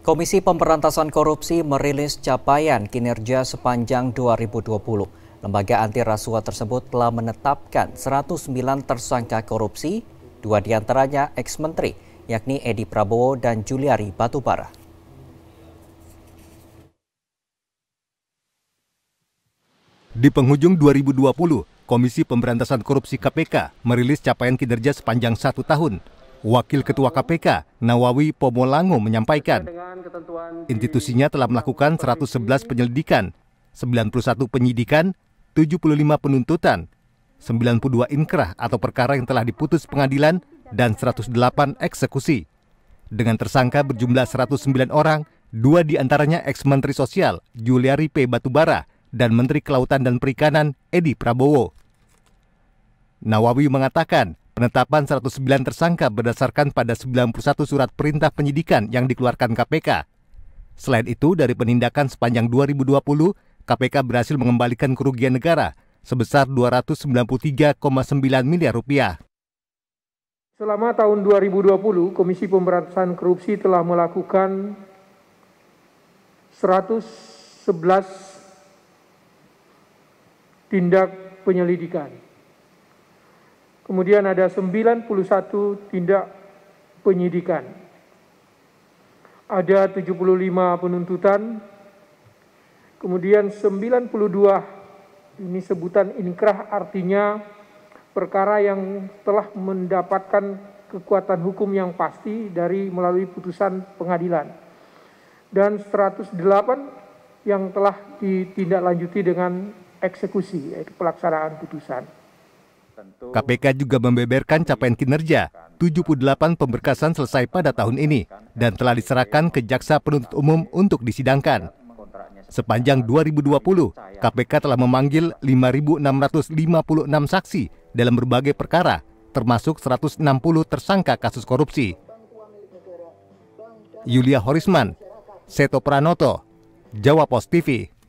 Komisi Pemberantasan Korupsi merilis capaian kinerja sepanjang 2020. Lembaga anti rasuah tersebut telah menetapkan 109 tersangka korupsi, dua diantaranya ex-menteri, yakni Edi Prabowo dan Juliari Batubara. Di penghujung 2020, Komisi Pemberantasan Korupsi KPK merilis capaian kinerja sepanjang satu tahun. Wakil Ketua KPK, Nawawi Pomolango, menyampaikan Institusinya telah melakukan 111 penyelidikan, 91 penyidikan, 75 penuntutan, 92 inkrah atau perkara yang telah diputus pengadilan, dan 108 eksekusi. Dengan tersangka berjumlah 109 orang, dua diantaranya ex-menteri sosial Juliari P. Batubara dan Menteri Kelautan dan Perikanan Edi Prabowo. Nawawi mengatakan Penetapan 109 tersangka berdasarkan pada 91 surat perintah penyidikan yang dikeluarkan KPK. Selain itu, dari penindakan sepanjang 2020, KPK berhasil mengembalikan kerugian negara sebesar 293,9 miliar rupiah. Selama tahun 2020, Komisi Pemberantasan Korupsi telah melakukan 111 tindak penyelidikan Kemudian ada 91 tindak penyidikan. Ada 75 penuntutan. Kemudian 92 ini sebutan inkrah artinya perkara yang telah mendapatkan kekuatan hukum yang pasti dari melalui putusan pengadilan. Dan 108 yang telah ditindaklanjuti dengan eksekusi, yaitu pelaksanaan putusan. KPK juga membeberkan capaian kinerja. 78 pemberkasan selesai pada tahun ini dan telah diserahkan ke Jaksa Penuntut Umum untuk disidangkan. Sepanjang 2020, KPK telah memanggil 5.656 saksi dalam berbagai perkara, termasuk 160 tersangka kasus korupsi. Yulia Horisman, Seto Pranoto, Jawa Post TV.